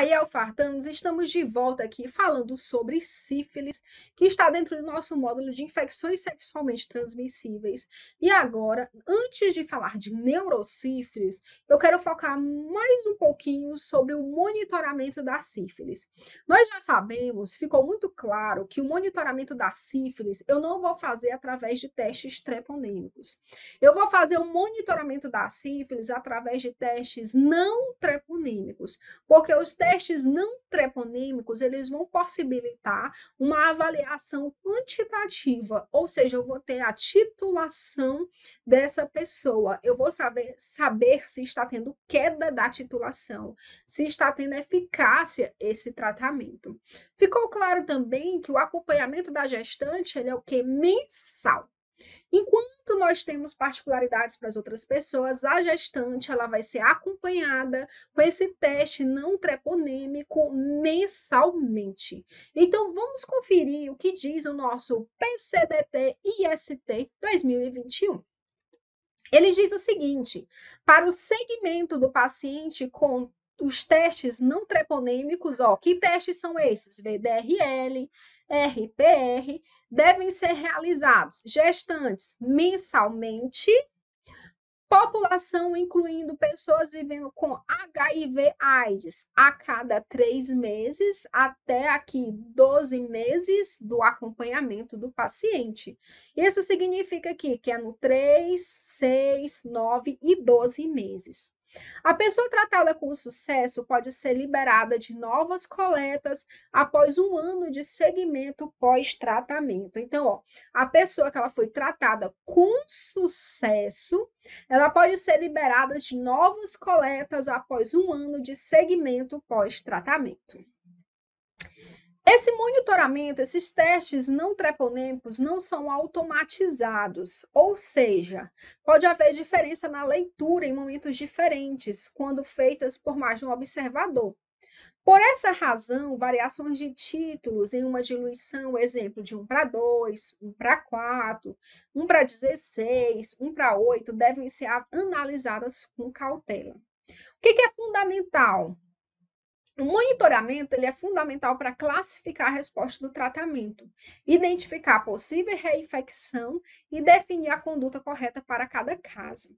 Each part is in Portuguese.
aí, alfartanos, estamos de volta aqui falando sobre sífilis, que está dentro do nosso módulo de infecções sexualmente transmissíveis. E agora, antes de falar de neurosífilis, eu quero focar mais um pouquinho sobre o monitoramento da sífilis. Nós já sabemos, ficou muito claro, que o monitoramento da sífilis eu não vou fazer através de testes treponêmicos. Eu vou fazer o monitoramento da sífilis através de testes não treponêmicos, porque os testes testes não treponêmicos, eles vão possibilitar uma avaliação quantitativa, ou seja, eu vou ter a titulação dessa pessoa. Eu vou saber, saber se está tendo queda da titulação, se está tendo eficácia esse tratamento. Ficou claro também que o acompanhamento da gestante, ele é o que mensal. Enquanto nós temos particularidades para as outras pessoas, a gestante ela vai ser acompanhada com esse teste não treponêmico mensalmente. Então vamos conferir o que diz o nosso PCDT IST 2021. Ele diz o seguinte: para o segmento do paciente com os testes não treponêmicos, ó, que testes são esses? VDRL, RPR devem ser realizados gestantes mensalmente, população incluindo pessoas vivendo com HIV/AIDS a cada três meses, até aqui 12 meses do acompanhamento do paciente. Isso significa aqui que é no 3, 6, 9 e 12 meses. A pessoa tratada com sucesso pode ser liberada de novas coletas após um ano de segmento pós-tratamento. Então, ó, a pessoa que ela foi tratada com sucesso, ela pode ser liberada de novas coletas após um ano de segmento pós-tratamento. Esse monitoramento, esses testes não treponêmicos não são automatizados, ou seja, pode haver diferença na leitura em momentos diferentes quando feitas por mais de um observador. Por essa razão, variações de títulos em uma diluição, exemplo, de 1 para 2, 1 para 4, 1 para 16, 1 para 8, devem ser analisadas com cautela. O que, é fundamental? O monitoramento ele é fundamental para classificar a resposta do tratamento, identificar a possível reinfecção e definir a conduta correta para cada caso.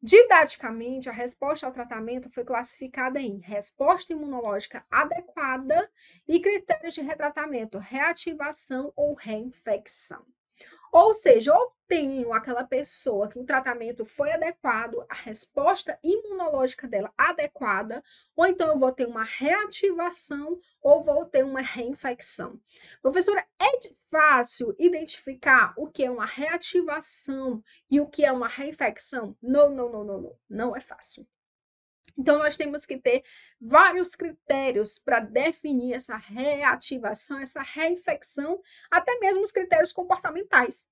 Didaticamente, a resposta ao tratamento foi classificada em resposta imunológica adequada e critérios de retratamento, reativação ou reinfecção. Ou seja, ou tenho aquela pessoa que o tratamento foi adequado, a resposta imunológica dela adequada, ou então eu vou ter uma reativação ou vou ter uma reinfecção. Professora, é fácil identificar o que é uma reativação e o que é uma reinfecção? Não, não, não, não, não. Não é fácil. Então, nós temos que ter vários critérios para definir essa reativação, essa reinfecção, até mesmo os critérios comportamentais.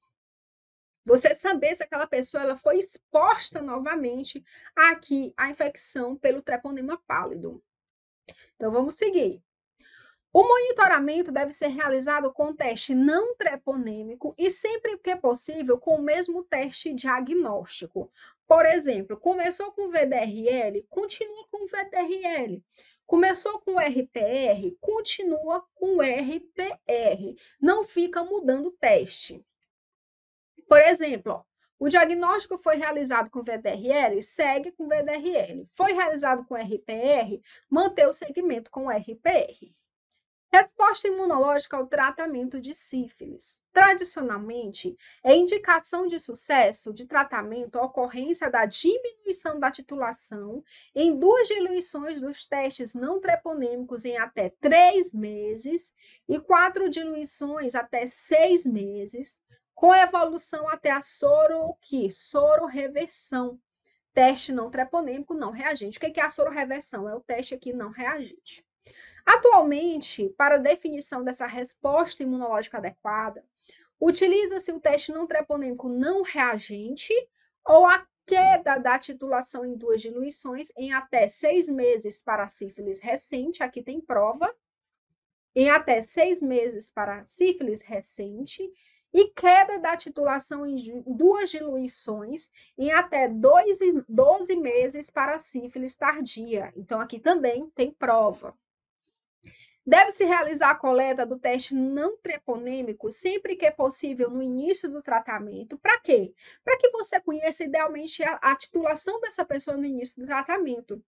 Você saber se aquela pessoa ela foi exposta novamente aqui à infecção pelo treponema pálido. Então, vamos seguir. O monitoramento deve ser realizado com teste não treponêmico e sempre que possível com o mesmo teste diagnóstico. Por exemplo, começou com VDRL, continua com VDRL. Começou com RPR, continua com RPR. Não fica mudando o teste. Por exemplo, o diagnóstico foi realizado com VDRL, segue com VDRL. Foi realizado com RPR, manteve o segmento com RPR. Resposta imunológica ao tratamento de sífilis. Tradicionalmente, é indicação de sucesso de tratamento a ocorrência da diminuição da titulação em duas diluições dos testes não treponêmicos em até três meses e quatro diluições até seis meses, com evolução até a soro que? Soro reversão. Teste não treponêmico não reagente. O que é a soro reversão? É o teste aqui não reagente. Atualmente, para definição dessa resposta imunológica adequada, utiliza-se o teste não treponêmico não reagente ou a queda da titulação em duas diluições em até seis meses para sífilis recente, aqui tem prova, em até seis meses para sífilis recente e queda da titulação em duas diluições em até 12 meses para sífilis tardia. Então, aqui também tem prova. Deve-se realizar a coleta do teste não treponêmico sempre que é possível no início do tratamento. Para quê? Para que você conheça idealmente a, a, titulação dessa pessoa no início do tratamento.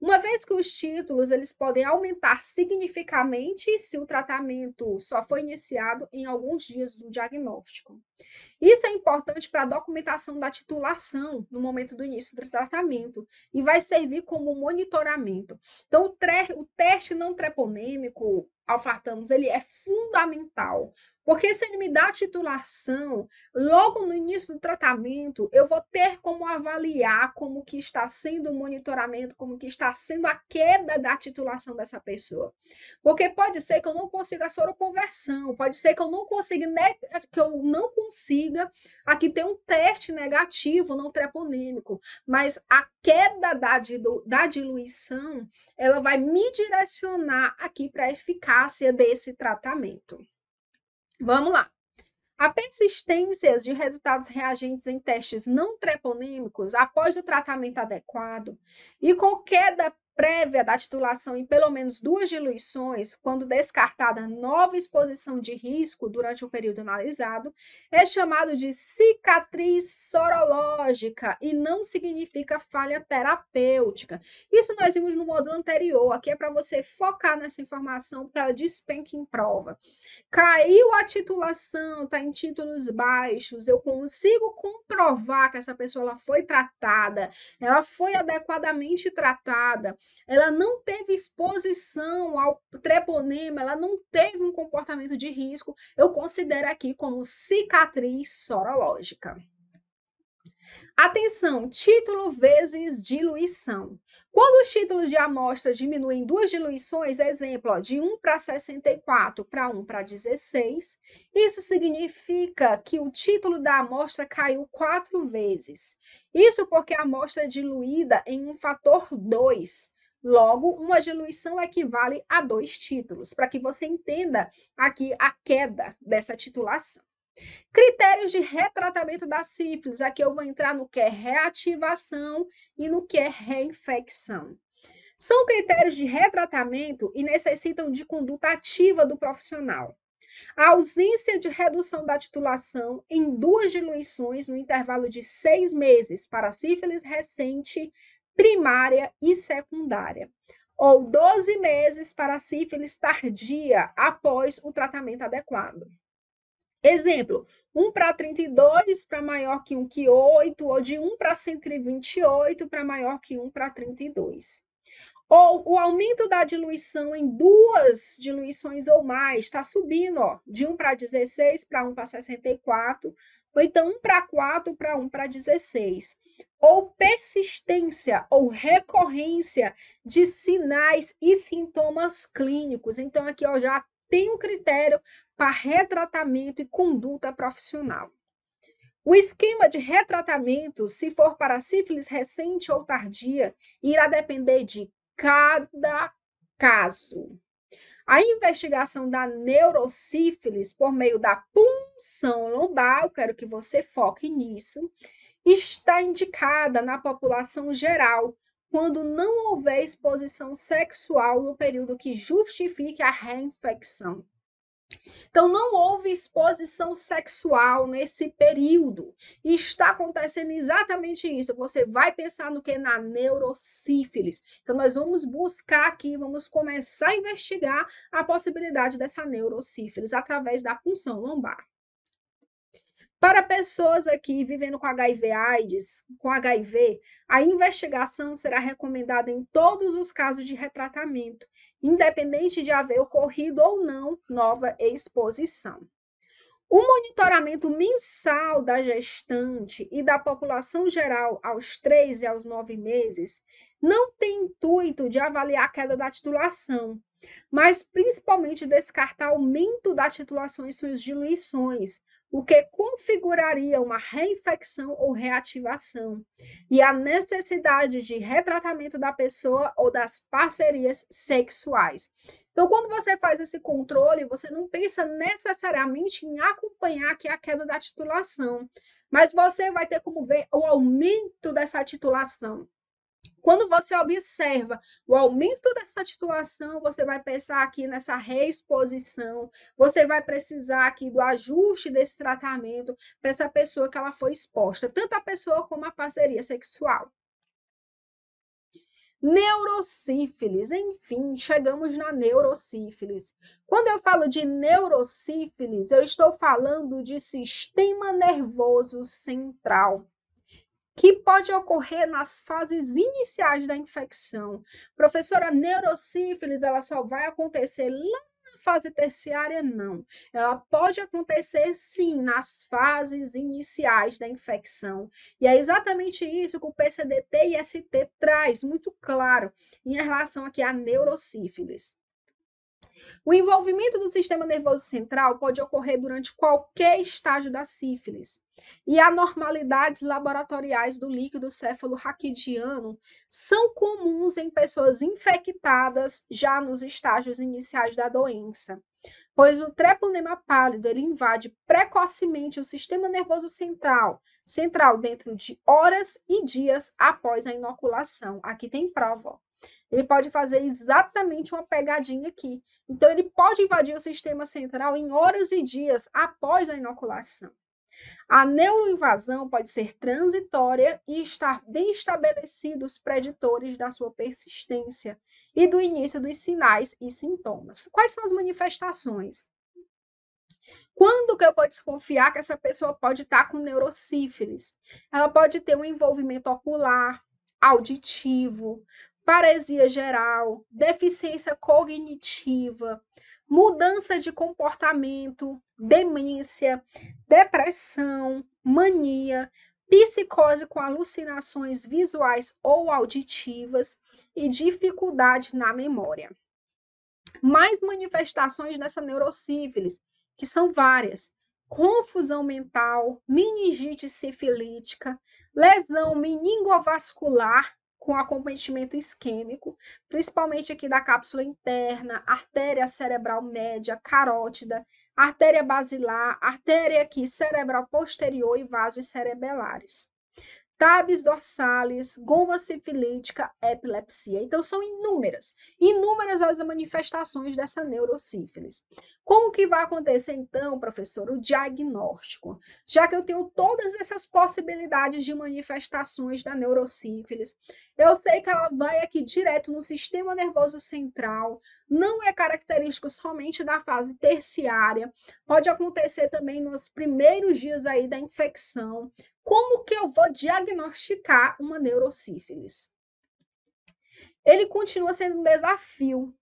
Uma vez que os títulos eles podem aumentar significativamente se o tratamento só foi iniciado em alguns dias do diagnóstico. Isso é importante para a documentação da titulação no momento do início do tratamento e vai servir como monitoramento. Então, o, o teste não treponêmico, alfartanos, ele é fundamental porque se ele me dá titulação, logo no início do tratamento, eu vou ter como avaliar como que está sendo o monitoramento, como que está sendo a queda da titulação dessa pessoa. Porque pode ser que eu não consiga a soroconversão, pode ser que eu não consiga que eu não consiga aqui ter um teste negativo não treponêmico, mas a queda da, da diluição, ela vai me direcionar aqui para a eficácia desse tratamento. Vamos lá. A persistência de resultados reagentes em testes não treponêmicos após o tratamento adequado e com queda prévia da titulação em pelo menos duas diluições, quando descartada nova exposição de risco durante o período analisado, é chamado de cicatriz sorológica e não significa falha terapêutica. Isso nós vimos no módulo anterior, aqui é para você focar nessa informação porque ela despenca em prova caiu a titulação, está em títulos baixos, eu consigo comprovar que essa pessoa ela foi tratada, ela foi adequadamente tratada, ela não teve exposição ao treponema, ela não teve um comportamento de risco, eu considero aqui como cicatriz sorológica. Atenção, título vezes diluição. Quando os títulos de amostra diminuem duas diluições, exemplo, de 1 para 64 para 1 para 16, isso significa que o título da amostra caiu quatro vezes. Isso porque a amostra é diluída em um fator 2. Logo, uma diluição equivale a dois títulos, para que você entenda aqui a queda dessa titulação. Critérios de retratamento da sífilis. Aqui eu vou entrar no que é reativação e no que é reinfecção. São critérios de retratamento e necessitam de conduta ativa do profissional. A ausência de redução da titulação em duas diluições no intervalo de seis meses para sífilis recente, primária e secundária, ou 12 meses para sífilis tardia após o tratamento adequado. Exemplo, 1 para 32 para maior que 1 que 8, ou de 1 para 128 para maior que 1 para 32. Ou o aumento da diluição em duas diluições ou mais, está subindo, ó, de 1 para 16 para 1 para 64, ou então 1 para 4 para 1 para 16. Ou persistência ou recorrência de sinais e sintomas clínicos. Então, aqui ó, já tem um critério para retratamento e conduta profissional. O esquema de retratamento, se for para sífilis recente ou tardia, irá depender de cada caso. A investigação da neurosífilis por meio da punção lombar, eu quero que você foque nisso, está indicada na população geral, quando não houver exposição sexual no período que justifique a reinfecção. Então, não houve exposição sexual nesse período. E está acontecendo exatamente isso. Você vai pensar no que? Na neurosífilis. Então, nós vamos buscar aqui, vamos começar a investigar a possibilidade dessa neurosífilis através da punção lombar. Para pessoas aqui vivendo com HIV AIDS, com HIV, a investigação será recomendada em todos os casos de retratamento, independente de haver ocorrido ou não nova exposição. O monitoramento mensal da gestante e da população geral aos três e aos nove meses não tem intuito de avaliar a queda da titulação, mas principalmente descartar aumento da titulação em suas diluições, o que configuraria uma reinfecção ou reativação, e a necessidade de retratamento da pessoa ou das parcerias sexuais. Então, quando você faz esse controle, você não pensa necessariamente em acompanhar que a queda da titulação, mas você vai ter como ver o aumento dessa titulação. Quando você observa o aumento dessa titulação, você vai pensar aqui nessa reexposição, você vai precisar aqui do ajuste desse tratamento para essa pessoa que ela foi exposta, tanto a pessoa como a parceria sexual. Neurosífilis, enfim, chegamos na neurosífilis. Quando eu falo de neurosífilis, eu estou falando de sistema nervoso central que pode ocorrer nas fases iniciais da infecção. Professora, a neurosífilis ela só vai acontecer lá na fase terciária, não. Ela pode acontecer, sim, nas fases iniciais da infecção. E é exatamente isso que o PCDT e ST traz muito claro em relação aqui à neurosífilis. O envolvimento do sistema nervoso central pode ocorrer durante qualquer estágio da sífilis. E anormalidades laboratoriais do líquido céfalo-raquidiano são comuns em pessoas infectadas já nos estágios iniciais da doença, pois o treponema pálido ele invade precocemente o sistema nervoso central, central dentro de horas e dias após a inoculação. Aqui tem prova. Ó. Ele pode fazer exatamente uma pegadinha aqui. Então, ele pode invadir o sistema central em horas e dias após a inoculação. A neuroinvasão pode ser transitória e estar bem estabelecidos os preditores da sua persistência e do início dos sinais e sintomas. Quais são as manifestações? Quando que eu vou desconfiar que essa pessoa pode estar com neurosífilis? Ela pode ter um envolvimento ocular, auditivo, paresia geral, deficiência cognitiva, mudança de comportamento, demência, depressão, mania, psicose com alucinações visuais ou auditivas e dificuldade na memória. Mais manifestações dessa neurosífilis, que são várias: confusão mental, meningite sifilítica, lesão meningovascular com acometimento isquêmico, principalmente aqui da cápsula interna, artéria cerebral média, carótida, artéria basilar, artéria aqui cerebral posterior e vasos cerebelares. Tabes dorsales, goma sifilítica, epilepsia. Então, são inúmeras, inúmeras as manifestações dessa neurosífilis. Como que vai acontecer então, professor, o diagnóstico? Já que eu tenho todas essas possibilidades de manifestações da neurosífilis, eu sei que ela vai aqui direto no sistema nervoso central, não é característico somente da fase terciária, pode acontecer também nos primeiros dias aí da infecção. Como que eu vou diagnosticar uma neurosífilis? Ele continua sendo um desafio,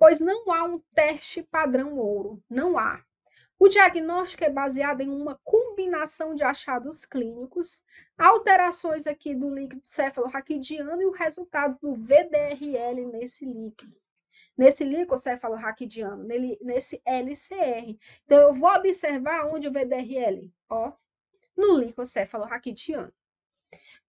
pois não há um teste padrão ouro, não há. O diagnóstico é baseado em uma combinação de achados clínicos, alterações aqui do líquido cefalorraquidiano e o resultado do VDRL nesse líquido. Nesse líquido cefalorraquidiano, nesse LCR. Então, eu vou observar onde o VDRL, ó, no líquido cefalorraquidiano.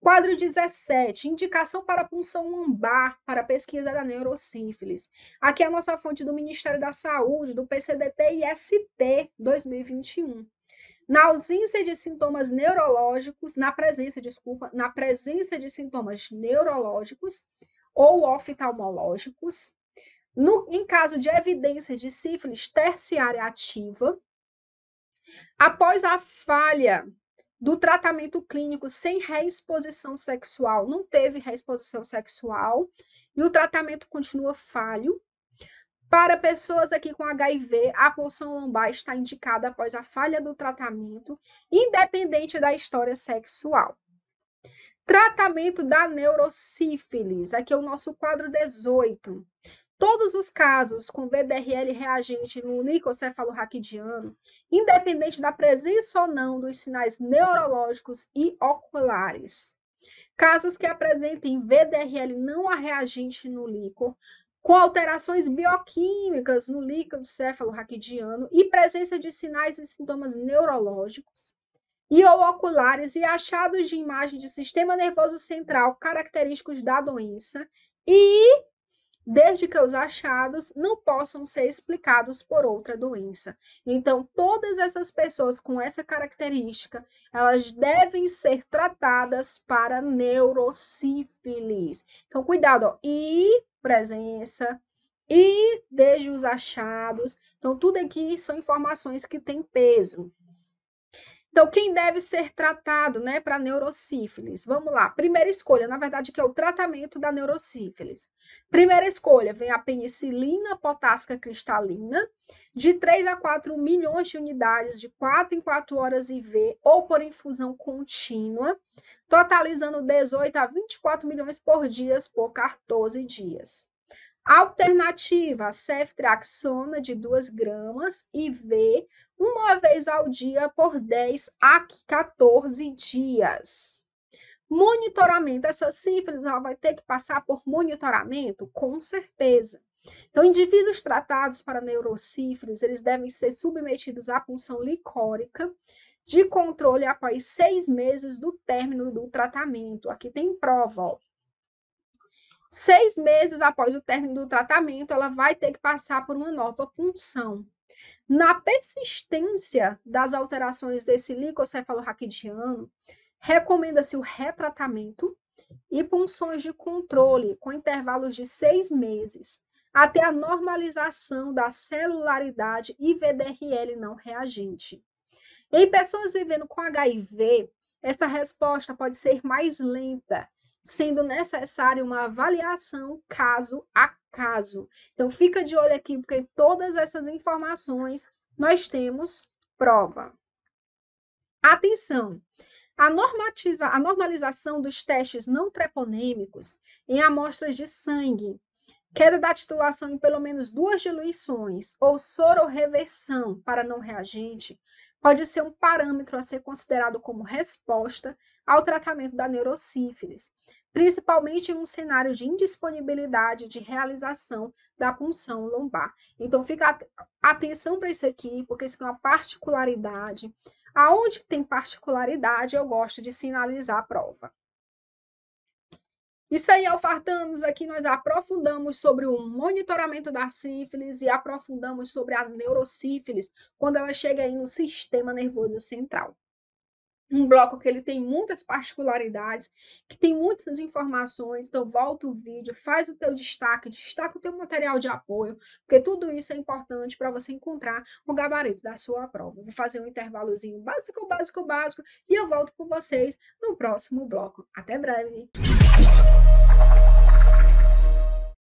Quadro 17, indicação para punção umbar para pesquisa da neurosífilis. Aqui é a nossa fonte do Ministério da Saúde, do PCDT e ST 2021. Na ausência de sintomas neurológicos, na presença, desculpa, na presença de sintomas neurológicos ou oftalmológicos, no, em caso de evidência de sífilis terciária ativa, após a falha do tratamento clínico sem reexposição sexual, não teve reexposição sexual e o tratamento continua falho. Para pessoas aqui com HIV, a punção lombar está indicada após a falha do tratamento, independente da história sexual. Tratamento da neurosífilis, aqui é o nosso quadro 18. Todos os casos com VDRL reagente no nicocefalorraquidiano, independente da presença ou não dos sinais neurológicos e oculares. Casos que apresentem VDRL não a reagente no líquor, com alterações bioquímicas no líquido cefalorraquidiano e presença de sinais e sintomas neurológicos e ou oculares e achados de imagem de sistema nervoso central característicos da doença e desde que os achados não possam ser explicados por outra doença. Então, todas essas pessoas com essa característica, elas devem ser tratadas para neurosífilis. Então, cuidado, ó, e presença, e desde os achados. Então, tudo aqui são informações que têm peso. Então, quem deve ser tratado né, para neurosífilis? Vamos lá. Primeira escolha, na verdade, que é o tratamento da neurosífilis. Primeira escolha vem a penicilina potássica cristalina, de 3 a 4 milhões de unidades, de 4 em 4 horas IV, ou por infusão contínua, totalizando 18 a 24 milhões por dia por 14 dias. Alternativa, ceftraxona de 2 gramas IV, uma vez ao dia por 10 a 14 dias. Monitoramento, essa sífilis ela vai ter que passar por monitoramento? Com certeza. Então, indivíduos tratados para neurocífilis, eles devem ser submetidos à punção licórica de controle após seis meses do término do tratamento. Aqui tem prova, ó. Seis meses após o término do tratamento, ela vai ter que passar por uma nova punção. Na persistência das alterações desse licocefalorraquidiano, recomenda-se o retratamento e punções de controle com intervalos de seis meses até a normalização da celularidade IVDRL não reagente. Em pessoas vivendo com HIV, essa resposta pode ser mais lenta sendo necessária uma avaliação caso a caso. Então, fica de olho aqui, porque todas essas informações nós temos prova. Atenção! A, normatiza, a normalização dos testes não treponêmicos em amostras de sangue, queda da titulação em pelo menos duas diluições ou sororreversão para não reagente pode ser um parâmetro a ser considerado como resposta ao tratamento da neurosífilis, principalmente em um cenário de indisponibilidade de realização da punção lombar. Então, fica atenção para isso aqui, porque isso é uma particularidade. Aonde tem particularidade, eu gosto de sinalizar a prova. Isso aí, Alfartanos, aqui nós aprofundamos sobre o monitoramento da sífilis e aprofundamos sobre a neurosífilis, quando ela chega aí no sistema nervoso central. Um bloco que ele tem muitas particularidades, que tem muitas informações, então volta o vídeo, faz o teu destaque, destaca o teu material de apoio, porque tudo isso é importante para você encontrar o gabarito da sua prova. Vou fazer um intervalozinho básico, básico, básico, e eu volto com vocês no próximo bloco. Até breve!